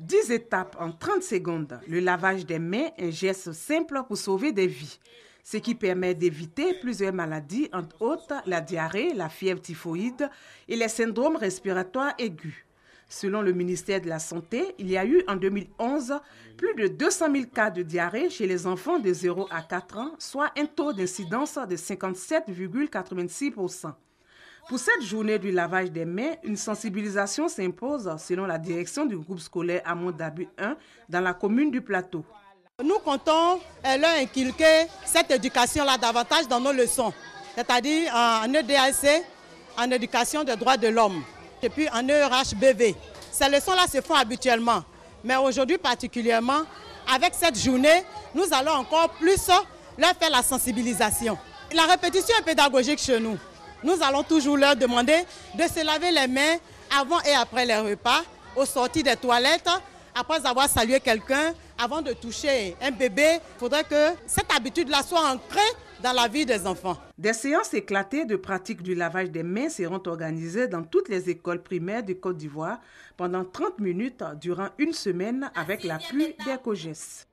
10 étapes en 30 secondes. Le lavage des mains, un geste simple pour sauver des vies, ce qui permet d'éviter plusieurs maladies, entre autres la diarrhée, la fièvre typhoïde et les syndromes respiratoires aigus. Selon le ministère de la Santé, il y a eu en 2011 plus de 200 000 cas de diarrhée chez les enfants de 0 à 4 ans, soit un taux d'incidence de 57,86 pour cette journée du lavage des mains, une sensibilisation s'impose selon la direction du groupe scolaire à Dabu 1 dans la commune du Plateau. Nous comptons euh, leur inculquer cette éducation-là davantage dans nos leçons, c'est-à-dire en EDAC, en éducation des droits de l'homme, et puis en ERHBV. Ces leçons-là se font habituellement, mais aujourd'hui particulièrement, avec cette journée, nous allons encore plus leur faire la sensibilisation. La répétition est pédagogique chez nous. Nous allons toujours leur demander de se laver les mains avant et après les repas, aux sorties des toilettes, après avoir salué quelqu'un, avant de toucher un bébé. Il faudrait que cette habitude-là soit ancrée dans la vie des enfants. Des séances éclatées de pratique du lavage des mains seront organisées dans toutes les écoles primaires de Côte d'Ivoire pendant 30 minutes durant une semaine avec la des COGES.